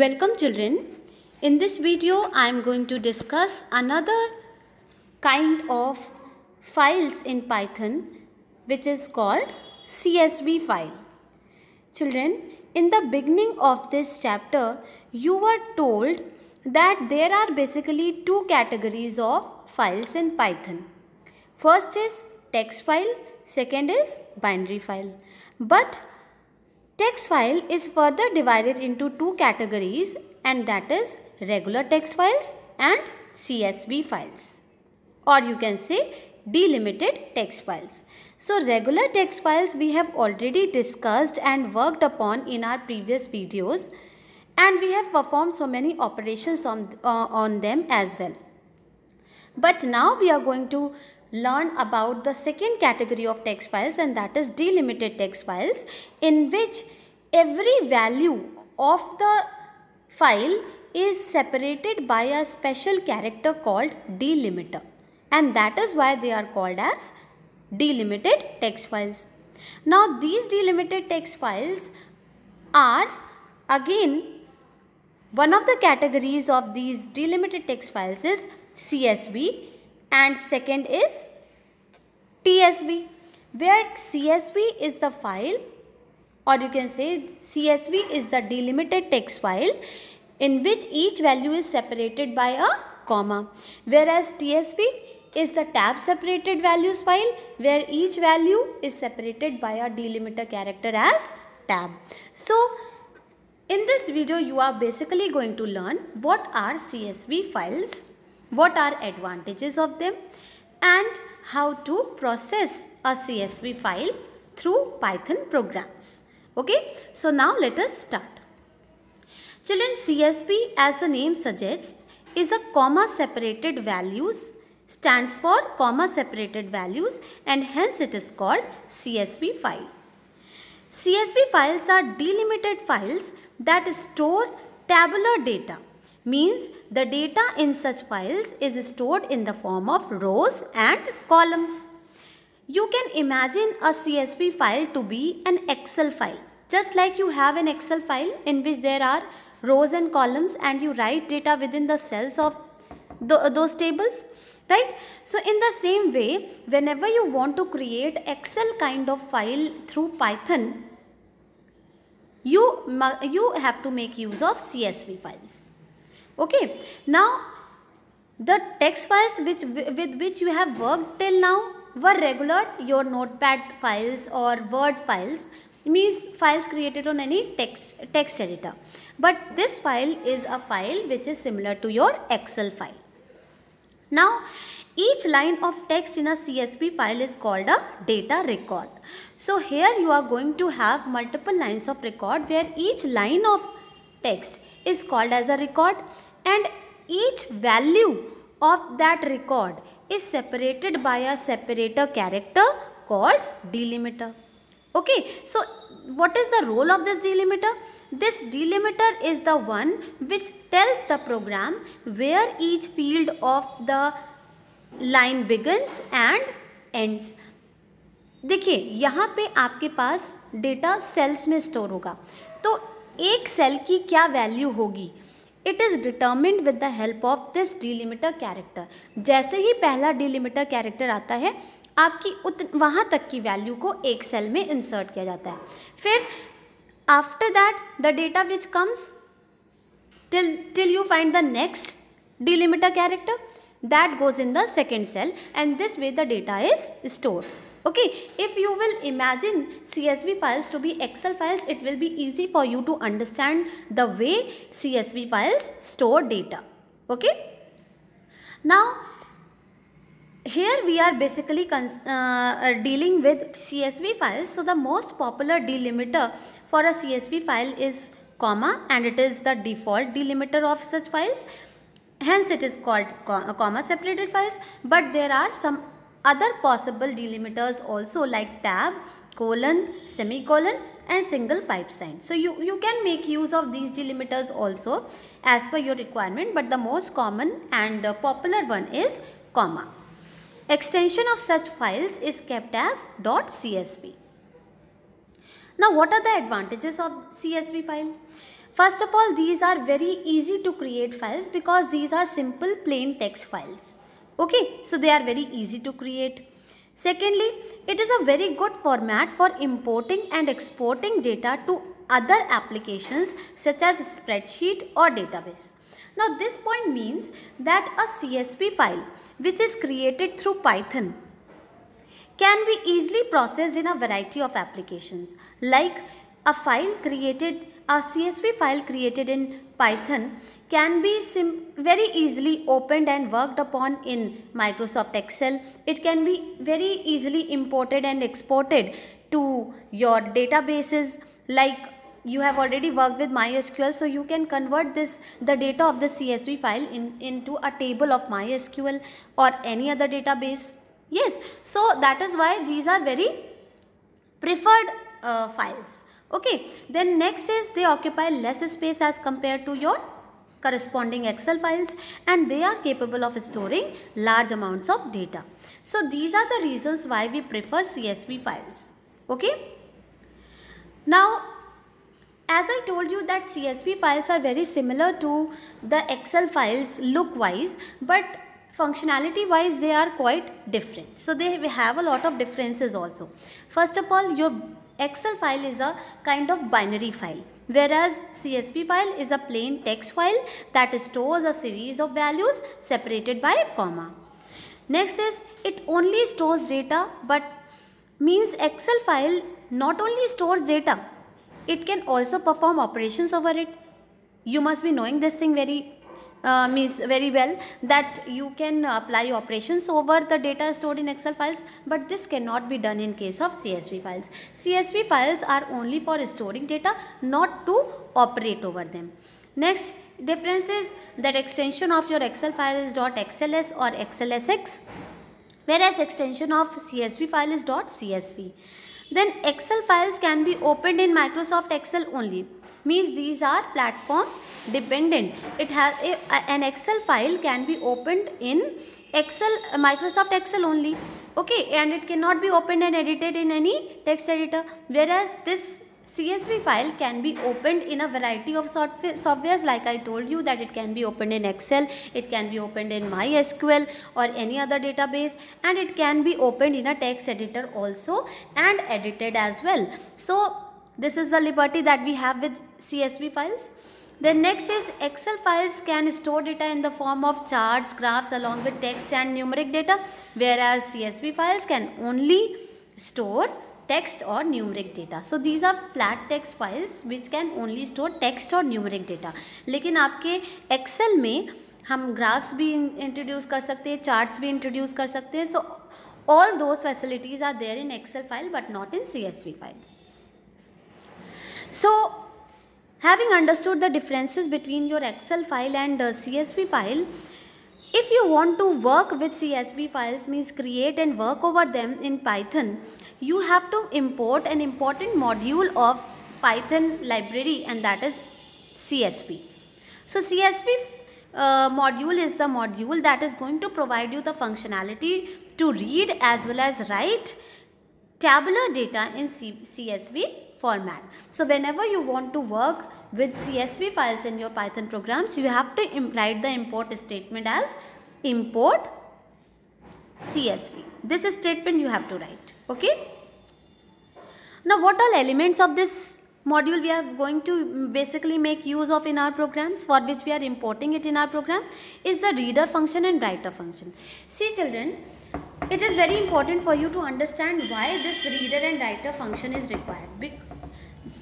Welcome children. In this video I am going to discuss another kind of files in Python which is called CSV file. Children, in the beginning of this chapter you were told that there are basically two categories of files in Python. First is text file, second is binary file. But Text file is further divided into two categories and that is regular text files and CSV files or you can say delimited text files. So regular text files we have already discussed and worked upon in our previous videos and we have performed so many operations on, uh, on them as well. But now we are going to learn about the second category of text files and that is delimited text files in which every value of the file is separated by a special character called delimiter and that is why they are called as delimited text files. Now these delimited text files are again one of the categories of these delimited text files is CSV and second is TSV where CSV is the file or you can say CSV is the delimited text file in which each value is separated by a comma whereas TSV is the tab separated values file where each value is separated by a delimiter character as tab. So in this video you are basically going to learn what are CSV files, what are advantages of them and how to process a CSV file through Python programs. Okay, so now let us start. Children, CSV as the name suggests is a comma separated values stands for comma separated values and hence it is called CSV file. CSV files are delimited files that store tabular data means the data in such files is stored in the form of rows and columns. You can imagine a CSV file to be an Excel file. Just like you have an Excel file in which there are rows and columns and you write data within the cells of the, those tables right so in the same way whenever you want to create excel kind of file through python you you have to make use of csv files okay now the text files which with which you have worked till now were regular your notepad files or word files means files created on any text text editor but this file is a file which is similar to your excel file now each line of text in a csv file is called a data record so here you are going to have multiple lines of record where each line of text is called as a record and each value of that record is separated by a separator character called delimiter. Okay, so what is the role of this delimiter? This delimiter is the one which tells the program where each field of the line begins and ends. देखिए यहाँ पे आपके पास data cells में store होगा तो एक cell की क्या वैल्यू होगी it is determined with the help of this delimiter character जैसे ही पहला डिलिमिटर कैरेक्टर आता है आपकी उत वहाँ तक की वैल्यू को एक सेल में इंसर्ट किया जाता है फिर after that the data which comes till till you find the next delimiter character that goes in the second cell and this way the data is stored okay if you will imagine csv files to be excel files it will be easy for you to understand the way csv files store data okay now here we are basically uh, dealing with CSV files. So the most popular delimiter for a CSV file is comma and it is the default delimiter of such files. Hence it is called uh, comma separated files but there are some other possible delimiters also like tab, colon, semicolon and single pipe sign. So you, you can make use of these delimiters also as per your requirement but the most common and popular one is comma. Extension of such files is kept as .csv. Now what are the advantages of CSV file? First of all these are very easy to create files because these are simple plain text files. Okay, so they are very easy to create. Secondly, it is a very good format for importing and exporting data to other applications such as spreadsheet or database. Now this point means that a CSV file which is created through Python can be easily processed in a variety of applications like a file created a CSV file created in Python can be very easily opened and worked upon in Microsoft Excel. It can be very easily imported and exported to your databases like you have already worked with MySQL so you can convert this the data of the CSV file in, into a table of MySQL or any other database. Yes, so that is why these are very preferred uh, files. Okay, then next is they occupy less space as compared to your corresponding Excel files and they are capable of storing large amounts of data. So these are the reasons why we prefer CSV files. Okay. Now as I told you that CSV files are very similar to the Excel files look wise but functionality wise they are quite different. So they have a lot of differences also. First of all your Excel file is a kind of binary file whereas CSV file is a plain text file that stores a series of values separated by a comma. Next is it only stores data but means Excel file not only stores data, it can also perform operations over it. You must be knowing this thing very uh, means very well that you can apply operations over the data stored in excel files but this cannot be done in case of csv files csv files are only for storing data not to operate over them next difference is that extension of your excel file is .xls or xlsx whereas extension of csv file is .csv then excel files can be opened in microsoft excel only means these are platform dependent it has a, an excel file can be opened in excel uh, microsoft excel only okay and it cannot be opened and edited in any text editor whereas this CSV file can be opened in a variety of softwares like I told you that it can be opened in Excel, it can be opened in MySQL or any other database and it can be opened in a text editor also and edited as well. So this is the liberty that we have with CSV files. The next is Excel files can store data in the form of charts, graphs along with text and numeric data whereas CSV files can only store text or numeric data so these are flat text files which can only store text or numeric data lekin aapke excel mein hum graphs bhi introduce kar sakte hain charts bhi introduce kar sakte hain so all those facilities are there in excel file but not in csv file so having understood the differences between your excel file and csv file uh, If you want to work with CSV files means create and work over them in Python, you have to import an important module of Python library and that is CSV. So CSV uh, module is the module that is going to provide you the functionality to read as well as write tabular data in C CSV format. So whenever you want to work with CSV files in your Python programs, you have to write the import statement as import CSV. This statement you have to write. Okay. Now what are elements of this module we are going to basically make use of in our programs for which we are importing it in our program is the reader function and writer function. See children, it is very important for you to understand why this reader and writer function is required.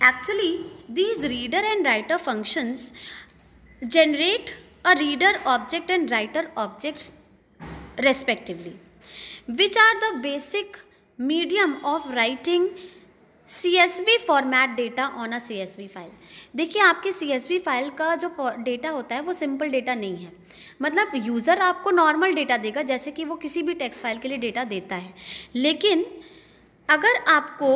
Actually, these reader and writer functions generate a reader object and writer objects respectively, which are the basic medium of writing C S V format data on a C S V file देखिए आपकी सी S V file का जो data होता है वो simple data नहीं है मतलब यूज़र आपको नॉर्मल डेटा देगा जैसे कि वो किसी भी टेक्स्ट फाइल के लिए डेटा देता है लेकिन अगर आपको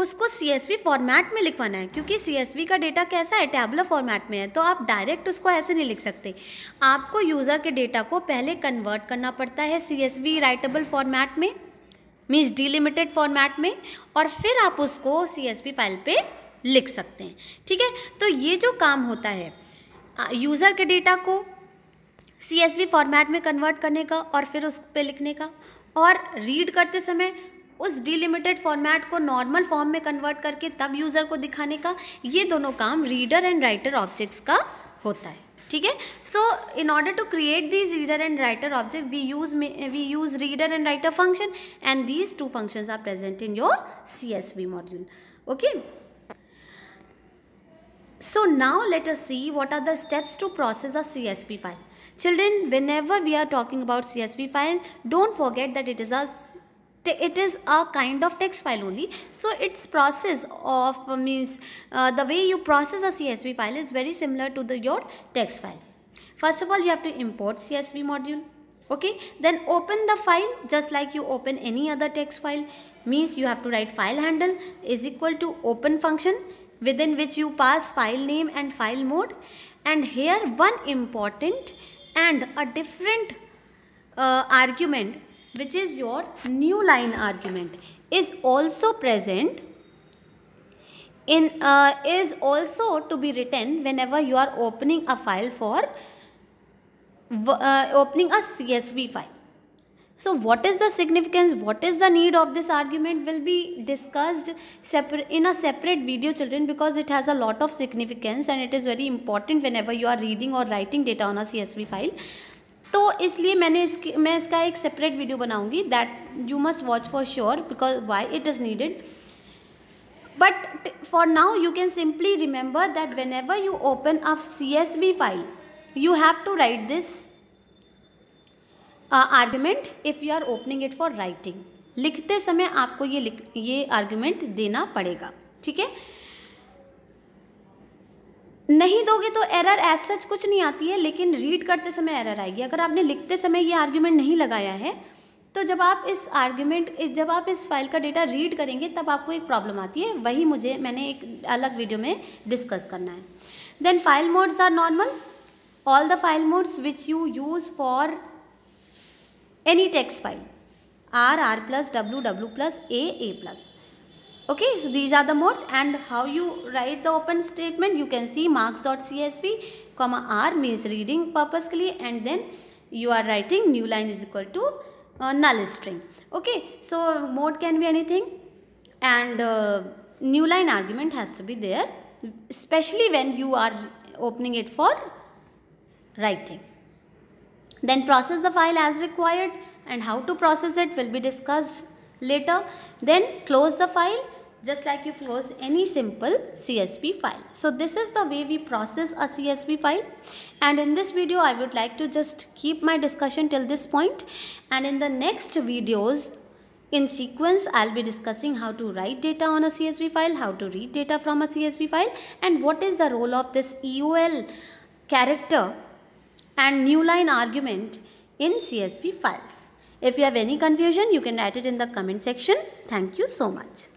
उसको सी फॉर्मेट में लिखवाना है क्योंकि सी का डेटा कैसा है टैबलर फॉर्मेट में है तो आप डायरेक्ट उसको ऐसे नहीं लिख सकते आपको यूज़र के डेटा को पहले कन्वर्ट करना पड़ता है सी राइटेबल फॉर्मेट में मीन्स डिलिमिटेड फॉर्मेट में और फिर आप उसको सी फाइल पर लिख सकते हैं ठीक है तो ये जो काम होता है यूज़र के डेटा को सी फॉर्मेट में कन्वर्ट करने का और फिर उस पर लिखने का और रीड करते समय उस डिलिमिटेड फॉर्मेट को नॉर्मल फॉर्म में कन्वर्ट करके तब यूज़र को दिखाने का ये दोनों काम रीडर एंड राइटर ऑब्जेक्ट्स का होता है ठीक है so in order to create these reader and writer object we use we use reader and writer function and these two function are present in your C S V module okay what are the steps to process a C S to file children whenever we are talking about C S CSV file don't forget that it is a it is a kind of text file only so its process of uh, means uh, the way you process a csv file is very similar to the your text file first of all you have to import csv module okay then open the file just like you open any other text file means you have to write file handle is equal to open function within which you pass file name and file mode and here one important and a different uh, argument which is your new line argument is also present in uh, is also to be written whenever you are opening a file for uh, opening a CSV file. So what is the significance, what is the need of this argument will be discussed separate, in a separate video children because it has a lot of significance and it is very important whenever you are reading or writing data on a CSV file. तो इसलिए मैंने इसकी मैं इसका एक separate video बनाऊंगी that you must watch for sure because why it is needed but for now you can simply remember that whenever you open a C S B file you have to write this argument if you are opening it for writing लिखते समय आपको ये लिख ये argument देना पड़ेगा ठीक है नहीं दोगे तो एरर एज सच कुछ नहीं आती है लेकिन रीड करते समय एरर आएगी अगर आपने लिखते समय ये आर्ग्यूमेंट नहीं लगाया है तो जब आप इस आर्ग्यूमेंट जब आप इस फाइल का डेटा रीड करेंगे तब आपको एक प्रॉब्लम आती है वही मुझे मैंने एक अलग वीडियो में डिस्कस करना है then file modes are normal all the file modes which you use for any text file are R plus W W plus A A plus okay so these are the modes and how you write the open statement you can see marks.csv comma r means reading purposely and then you are writing new line is equal to uh, null string okay so mode can be anything and uh, new line argument has to be there especially when you are opening it for writing then process the file as required and how to process it will be discussed later then close the file just like you close any simple CSV file. So this is the way we process a CSV file and in this video I would like to just keep my discussion till this point and in the next videos in sequence, I'll be discussing how to write data on a CSV file, how to read data from a CSV file and what is the role of this EOL character and new line argument in CSV files. If you have any confusion, you can write it in the comment section. Thank you so much.